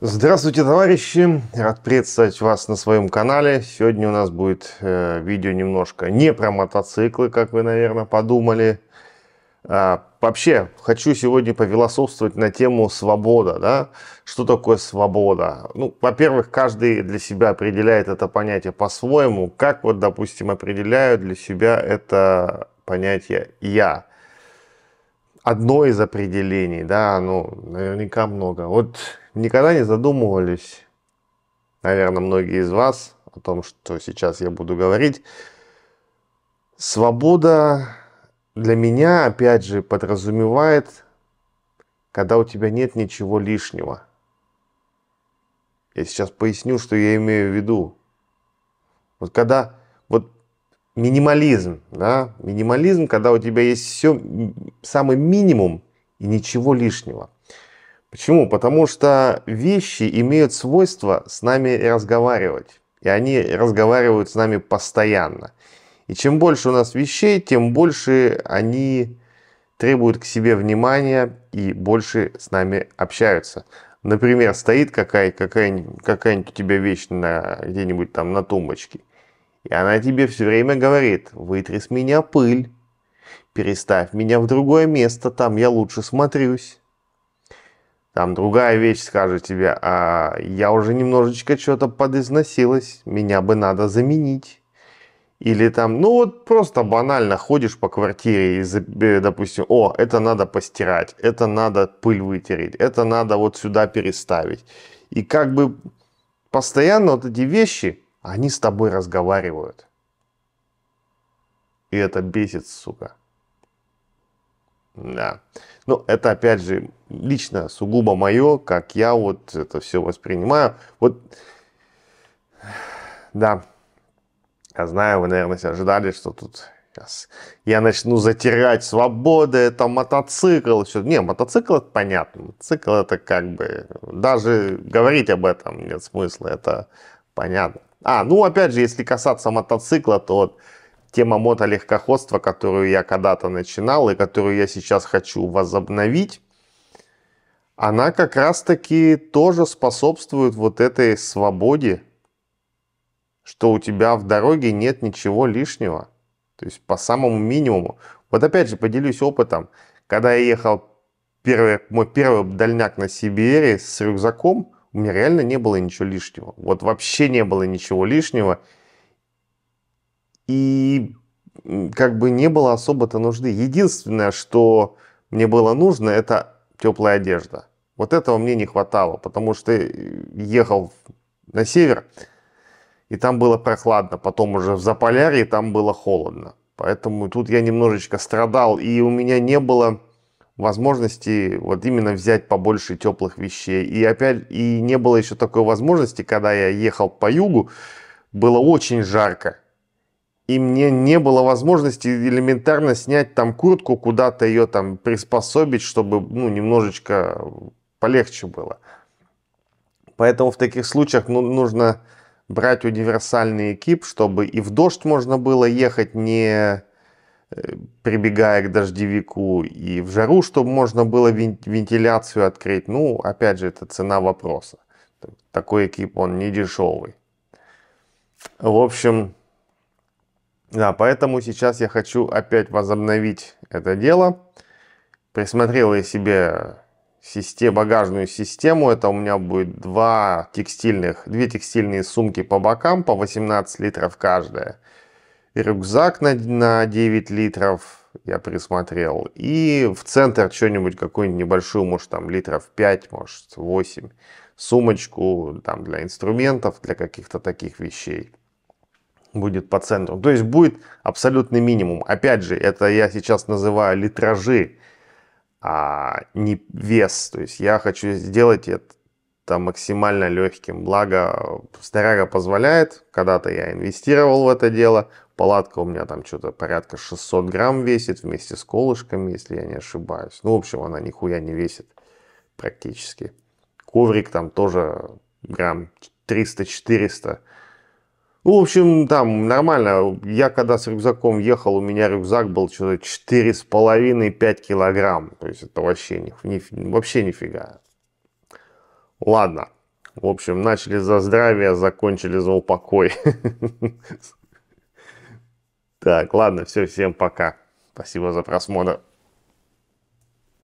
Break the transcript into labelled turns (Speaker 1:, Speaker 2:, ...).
Speaker 1: Здравствуйте, товарищи! Рад представить вас на своем канале. Сегодня у нас будет э, видео немножко не про мотоциклы, как вы, наверное, подумали. А, вообще, хочу сегодня повилософствовать на тему свобода. Да? Что такое свобода? Ну, во-первых, каждый для себя определяет это понятие по-своему. Как вот, допустим, определяю для себя это понятие «я» одно из определений, да, ну, наверняка много. Вот никогда не задумывались, наверное, многие из вас о том, что сейчас я буду говорить. Свобода для меня, опять же, подразумевает, когда у тебя нет ничего лишнего. Я сейчас поясню, что я имею в виду. Вот когда минимализм, да, минимализм, когда у тебя есть все самый минимум и ничего лишнего. Почему? Потому что вещи имеют свойство с нами разговаривать, и они разговаривают с нами постоянно. И чем больше у нас вещей, тем больше они требуют к себе внимания и больше с нами общаются. Например, стоит какая-нибудь какая, какая, какая у тебя вещь где-нибудь там на тумбочке. И она тебе все время говорит, вытри с меня пыль, переставь меня в другое место, там я лучше смотрюсь. Там другая вещь скажет тебе, а я уже немножечко что-то подизносилась, меня бы надо заменить. Или там, ну вот просто банально ходишь по квартире и, э, допустим, о, это надо постирать, это надо пыль вытереть, это надо вот сюда переставить. И как бы постоянно вот эти вещи, они с тобой разговаривают. И это бесит, сука. Да. Ну, это опять же лично сугубо мое, как я вот это все воспринимаю. Вот, да. Я знаю, вы, наверное, ожидали, что тут сейчас я начну затирать свободы, это мотоцикл. Все. Не, мотоцикл это понятно. Мотоцикл это как бы... Даже говорить об этом нет смысла. Это Понятно. А, ну опять же, если касаться мотоцикла, то вот тема мотолегкоходства, которую я когда-то начинал и которую я сейчас хочу возобновить, она как раз-таки тоже способствует вот этой свободе, что у тебя в дороге нет ничего лишнего. То есть по самому минимуму. Вот опять же поделюсь опытом. Когда я ехал первый, мой первый дальняк на Сибири с рюкзаком – у меня реально не было ничего лишнего. Вот вообще не было ничего лишнего. И как бы не было особо-то нужды. Единственное, что мне было нужно, это теплая одежда. Вот этого мне не хватало, потому что э, ехал на север, и там было прохладно. Потом уже в Заполярье там было холодно. Поэтому тут я немножечко страдал, и у меня не было возможности вот именно взять побольше теплых вещей. И опять, и не было еще такой возможности, когда я ехал по югу, было очень жарко. И мне не было возможности элементарно снять там куртку, куда-то ее там приспособить, чтобы ну, немножечко полегче было. Поэтому в таких случаях ну, нужно брать универсальный экип, чтобы и в дождь можно было ехать, не прибегая к дождевику и в жару, чтобы можно было вентиляцию открыть. Ну, опять же, это цена вопроса. Такой экип, он не дешевый. В общем, да, поэтому сейчас я хочу опять возобновить это дело. Присмотрел я себе систему багажную систему. Это у меня будет два текстильных, две текстильные сумки по бокам, по 18 литров каждая рюкзак на, на 9 литров я присмотрел. И в центр что-нибудь, какую-нибудь небольшую, может, там литров 5, может, 8. Сумочку там для инструментов, для каких-то таких вещей будет по центру. То есть будет абсолютный минимум. Опять же, это я сейчас называю литражи, а не вес. То есть я хочу сделать это максимально легким. Благо, старяга позволяет. Когда-то я инвестировал в это дело. Палатка у меня там что-то порядка 600 грамм весит вместе с колышками, если я не ошибаюсь. Ну, в общем, она нихуя не весит практически. Коврик там тоже грамм 300-400. Ну, в общем, там нормально. Я когда с рюкзаком ехал, у меня рюкзак был что-то 4,5-5 килограмм. То есть это вообще, ни, ни, вообще нифига. Ладно. В общем, начали за здравие, закончили за упокой. Так, ладно, все, всем пока. Спасибо за просмотр.